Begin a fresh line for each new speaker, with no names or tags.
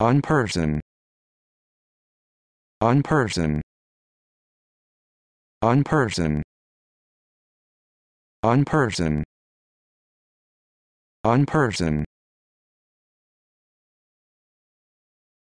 on person on person on person on person on person